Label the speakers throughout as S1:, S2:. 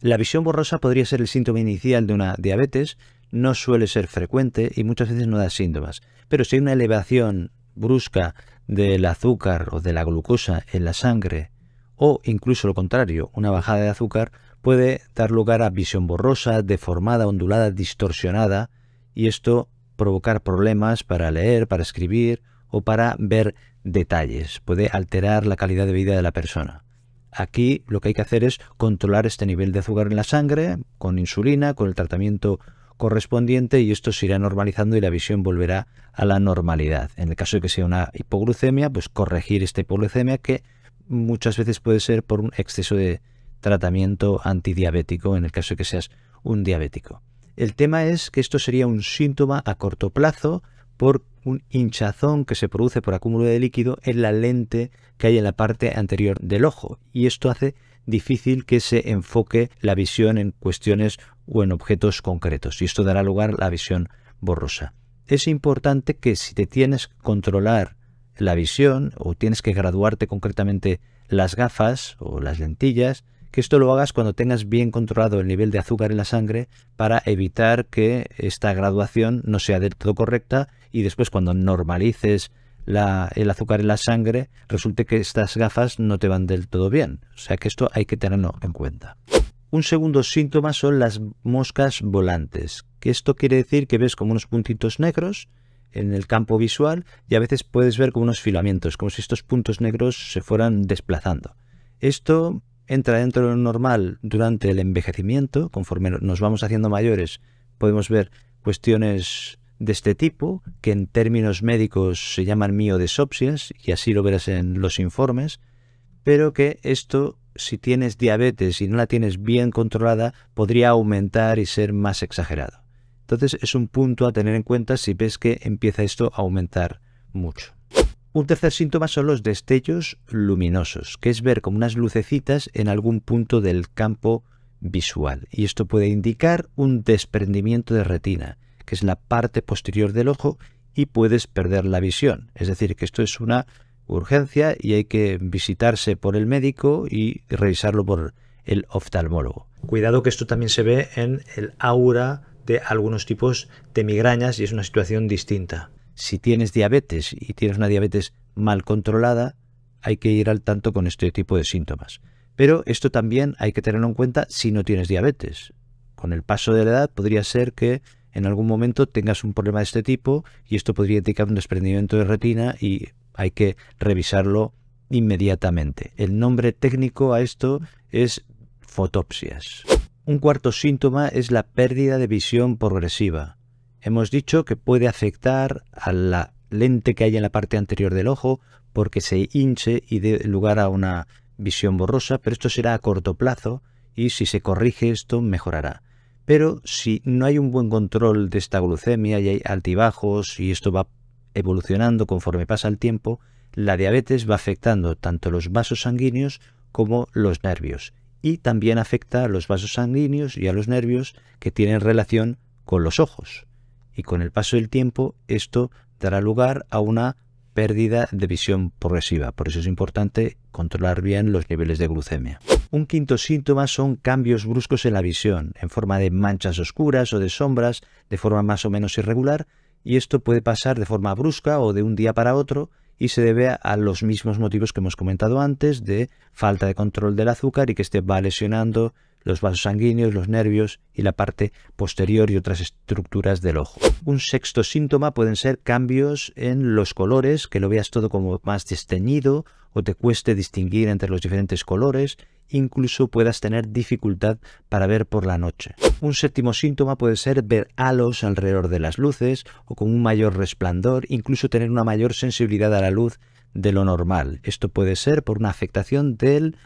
S1: La visión borrosa podría ser el síntoma inicial de una diabetes, no suele ser frecuente y muchas veces no da síntomas, pero si hay una elevación brusca del azúcar o de la glucosa en la sangre, o incluso lo contrario, una bajada de azúcar, puede dar lugar a visión borrosa, deformada, ondulada, distorsionada, y esto provocar problemas para leer, para escribir o para ver detalles. Puede alterar la calidad de vida de la persona. Aquí lo que hay que hacer es controlar este nivel de azúcar en la sangre con insulina, con el tratamiento correspondiente y esto se irá normalizando y la visión volverá a la normalidad. En el caso de que sea una hipoglucemia, pues corregir esta hipoglucemia que muchas veces puede ser por un exceso de tratamiento antidiabético en el caso de que seas un diabético. El tema es que esto sería un síntoma a corto plazo, por un hinchazón que se produce por acúmulo de líquido en la lente que hay en la parte anterior del ojo y esto hace difícil que se enfoque la visión en cuestiones o en objetos concretos y esto dará lugar a la visión borrosa. Es importante que si te tienes que controlar la visión o tienes que graduarte concretamente las gafas o las lentillas, que esto lo hagas cuando tengas bien controlado el nivel de azúcar en la sangre para evitar que esta graduación no sea del todo correcta y después cuando normalices el azúcar en la sangre, resulte que estas gafas no te van del todo bien. O sea que esto hay que tenerlo en cuenta. Un segundo síntoma son las moscas volantes, que esto quiere decir que ves como unos puntitos negros en el campo visual y a veces puedes ver como unos filamentos, como si estos puntos negros se fueran desplazando. Esto entra dentro de lo normal durante el envejecimiento, conforme nos vamos haciendo mayores podemos ver cuestiones de este tipo, que en términos médicos se llaman miodesopsias, y así lo verás en los informes, pero que esto, si tienes diabetes y no la tienes bien controlada, podría aumentar y ser más exagerado. Entonces es un punto a tener en cuenta si ves que empieza esto a aumentar mucho. Un tercer síntoma son los destellos luminosos, que es ver como unas lucecitas en algún punto del campo visual. Y esto puede indicar un desprendimiento de retina que es la parte posterior del ojo, y puedes perder la visión. Es decir, que esto es una urgencia y hay que visitarse por el médico y revisarlo por el oftalmólogo. Cuidado que esto también se ve en el aura de algunos tipos de migrañas y es una situación distinta. Si tienes diabetes y tienes una diabetes mal controlada, hay que ir al tanto con este tipo de síntomas. Pero esto también hay que tenerlo en cuenta si no tienes diabetes. Con el paso de la edad podría ser que en algún momento tengas un problema de este tipo y esto podría indicar un desprendimiento de retina y hay que revisarlo inmediatamente. El nombre técnico a esto es fotopsias. Un cuarto síntoma es la pérdida de visión progresiva. Hemos dicho que puede afectar a la lente que hay en la parte anterior del ojo porque se hinche y dé lugar a una visión borrosa, pero esto será a corto plazo y si se corrige esto mejorará. Pero si no hay un buen control de esta glucemia y hay altibajos y esto va evolucionando conforme pasa el tiempo, la diabetes va afectando tanto los vasos sanguíneos como los nervios y también afecta a los vasos sanguíneos y a los nervios que tienen relación con los ojos. Y con el paso del tiempo esto dará lugar a una pérdida de visión progresiva. Por eso es importante controlar bien los niveles de glucemia. Un quinto síntoma son cambios bruscos en la visión, en forma de manchas oscuras o de sombras, de forma más o menos irregular, y esto puede pasar de forma brusca o de un día para otro y se debe a los mismos motivos que hemos comentado antes de falta de control del azúcar y que este va lesionando los vasos sanguíneos, los nervios y la parte posterior y otras estructuras del ojo. Un sexto síntoma pueden ser cambios en los colores, que lo veas todo como más desteñido o te cueste distinguir entre los diferentes colores, incluso puedas tener dificultad para ver por la noche. Un séptimo síntoma puede ser ver halos alrededor de las luces o con un mayor resplandor, incluso tener una mayor sensibilidad a la luz de lo normal. Esto puede ser por una afectación del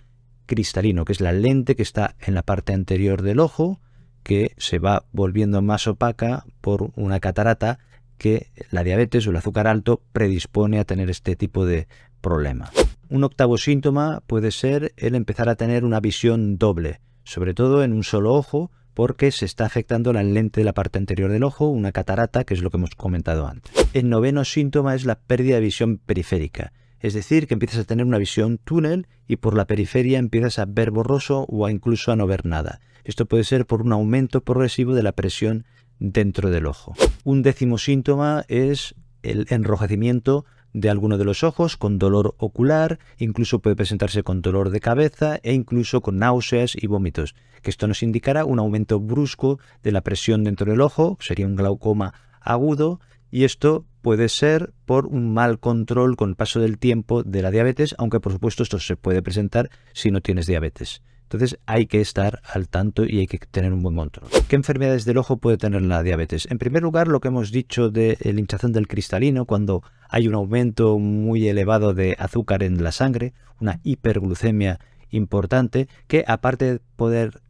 S1: cristalino, que es la lente que está en la parte anterior del ojo, que se va volviendo más opaca por una catarata que la diabetes o el azúcar alto predispone a tener este tipo de problema. Un octavo síntoma puede ser el empezar a tener una visión doble, sobre todo en un solo ojo, porque se está afectando la lente de la parte anterior del ojo, una catarata, que es lo que hemos comentado antes. El noveno síntoma es la pérdida de visión periférica. Es decir, que empiezas a tener una visión túnel y por la periferia empiezas a ver borroso o incluso a no ver nada. Esto puede ser por un aumento progresivo de la presión dentro del ojo. Un décimo síntoma es el enrojecimiento de alguno de los ojos con dolor ocular, incluso puede presentarse con dolor de cabeza e incluso con náuseas y vómitos, que esto nos indicará un aumento brusco de la presión dentro del ojo, sería un glaucoma agudo y esto puede ser por un mal control con el paso del tiempo de la diabetes, aunque por supuesto esto se puede presentar si no tienes diabetes. Entonces hay que estar al tanto y hay que tener un buen control. ¿Qué enfermedades del ojo puede tener la diabetes? En primer lugar, lo que hemos dicho de la hinchazón del cristalino, cuando hay un aumento muy elevado de azúcar en la sangre, una hiperglucemia importante, que aparte de poder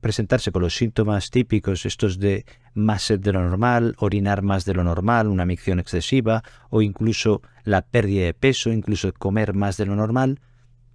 S1: presentarse con los síntomas típicos, estos de más sed de lo normal, orinar más de lo normal, una micción excesiva o incluso la pérdida de peso, incluso comer más de lo normal,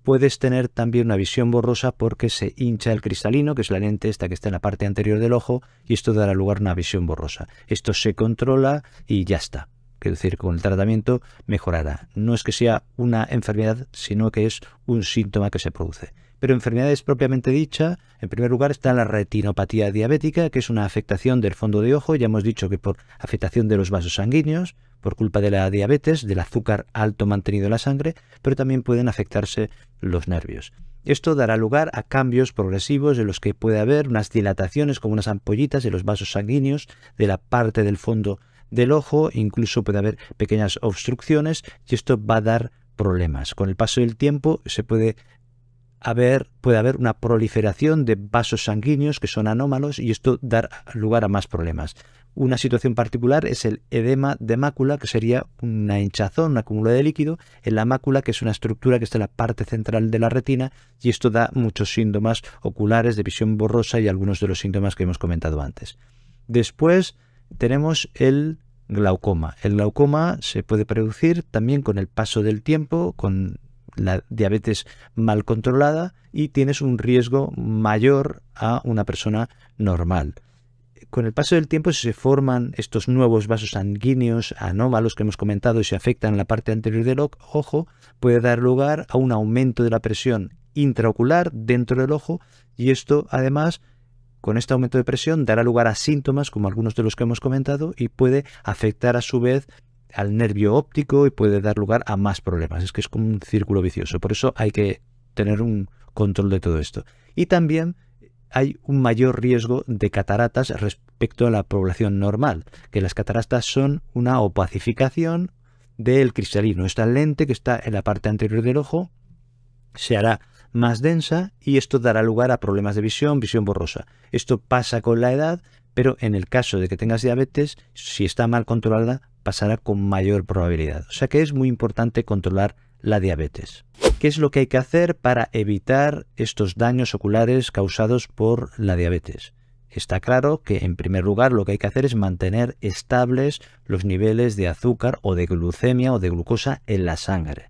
S1: puedes tener también una visión borrosa porque se hincha el cristalino, que es la lente esta que está en la parte anterior del ojo, y esto dará lugar a una visión borrosa. Esto se controla y ya está. Quiero decir, con el tratamiento mejorará. No es que sea una enfermedad, sino que es un síntoma que se produce. Pero enfermedades propiamente dicha, en primer lugar está la retinopatía diabética, que es una afectación del fondo de ojo, ya hemos dicho que por afectación de los vasos sanguíneos, por culpa de la diabetes, del azúcar alto mantenido en la sangre, pero también pueden afectarse los nervios. Esto dará lugar a cambios progresivos en los que puede haber unas dilataciones como unas ampollitas en los vasos sanguíneos de la parte del fondo del ojo, incluso puede haber pequeñas obstrucciones y esto va a dar problemas. Con el paso del tiempo se puede puede haber una proliferación de vasos sanguíneos que son anómalos y esto dar lugar a más problemas. Una situación particular es el edema de mácula, que sería una hinchazón, un acúmulo de líquido en la mácula, que es una estructura que está en la parte central de la retina, y esto da muchos síntomas oculares de visión borrosa y algunos de los síntomas que hemos comentado antes. Después tenemos el glaucoma. El glaucoma se puede producir también con el paso del tiempo, con la diabetes mal controlada y tienes un riesgo mayor a una persona normal. Con el paso del tiempo, si se forman estos nuevos vasos sanguíneos anómalos que hemos comentado y se afectan la parte anterior del ojo, puede dar lugar a un aumento de la presión intraocular dentro del ojo y esto además con este aumento de presión dará lugar a síntomas como algunos de los que hemos comentado y puede afectar a su vez al nervio óptico y puede dar lugar a más problemas. Es que es como un círculo vicioso. Por eso hay que tener un control de todo esto. Y también hay un mayor riesgo de cataratas respecto a la población normal, que las cataratas son una opacificación del cristalino. Esta lente que está en la parte anterior del ojo se hará más densa y esto dará lugar a problemas de visión, visión borrosa. Esto pasa con la edad, pero en el caso de que tengas diabetes, si está mal controlada, pasará con mayor probabilidad. O sea que es muy importante controlar la diabetes. ¿Qué es lo que hay que hacer para evitar estos daños oculares causados por la diabetes? Está claro que en primer lugar lo que hay que hacer es mantener estables los niveles de azúcar o de glucemia o de glucosa en la sangre.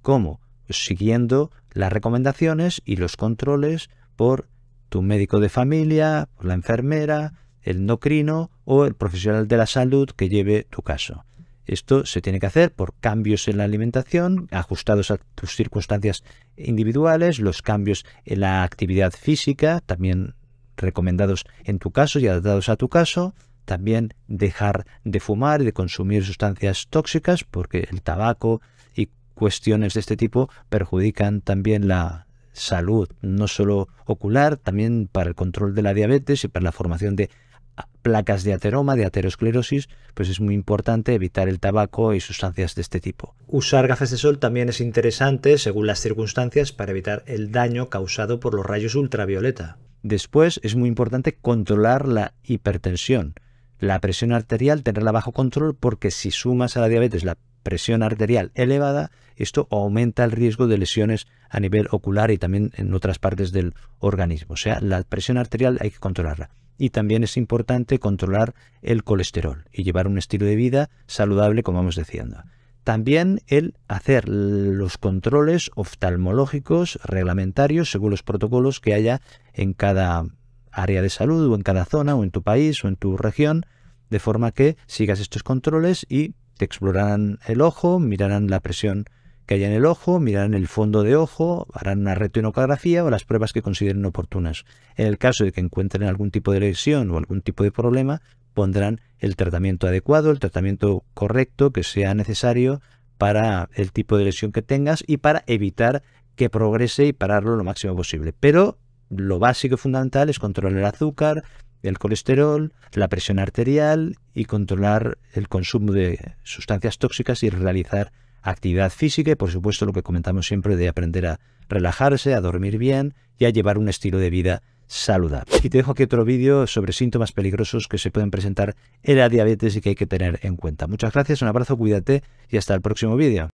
S1: ¿Cómo? Pues siguiendo las recomendaciones y los controles por tu médico de familia, por la enfermera, el nocrino o el profesional de la salud que lleve tu caso. Esto se tiene que hacer por cambios en la alimentación ajustados a tus circunstancias individuales, los cambios en la actividad física, también recomendados en tu caso y adaptados a tu caso, también dejar de fumar y de consumir sustancias tóxicas porque el tabaco y cuestiones de este tipo perjudican también la, salud, no solo ocular, también para el control de la diabetes y para la formación de placas de ateroma, de aterosclerosis, pues es muy importante evitar el tabaco y sustancias de este tipo. Usar gafas de sol también es interesante, según las circunstancias, para evitar el daño causado por los rayos ultravioleta. Después es muy importante controlar la hipertensión. La presión arterial, tenerla bajo control, porque si sumas a la diabetes la presión arterial elevada, esto aumenta el riesgo de lesiones a nivel ocular y también en otras partes del organismo. O sea, la presión arterial hay que controlarla. Y también es importante controlar el colesterol y llevar un estilo de vida saludable, como vamos diciendo. También el hacer los controles oftalmológicos reglamentarios según los protocolos que haya en cada área de salud o en cada zona o en tu país o en tu región, de forma que sigas estos controles y explorarán el ojo, mirarán la presión que haya en el ojo, mirarán el fondo de ojo, harán una retinografía o las pruebas que consideren oportunas. En el caso de que encuentren algún tipo de lesión o algún tipo de problema, pondrán el tratamiento adecuado, el tratamiento correcto que sea necesario para el tipo de lesión que tengas y para evitar que progrese y pararlo lo máximo posible. Pero lo básico y fundamental es controlar el azúcar, el colesterol, la presión arterial y controlar el consumo de sustancias tóxicas y realizar actividad física y por supuesto lo que comentamos siempre de aprender a relajarse, a dormir bien y a llevar un estilo de vida saludable. Y te dejo aquí otro vídeo sobre síntomas peligrosos que se pueden presentar en la diabetes y que hay que tener en cuenta. Muchas gracias, un abrazo, cuídate y hasta el próximo vídeo.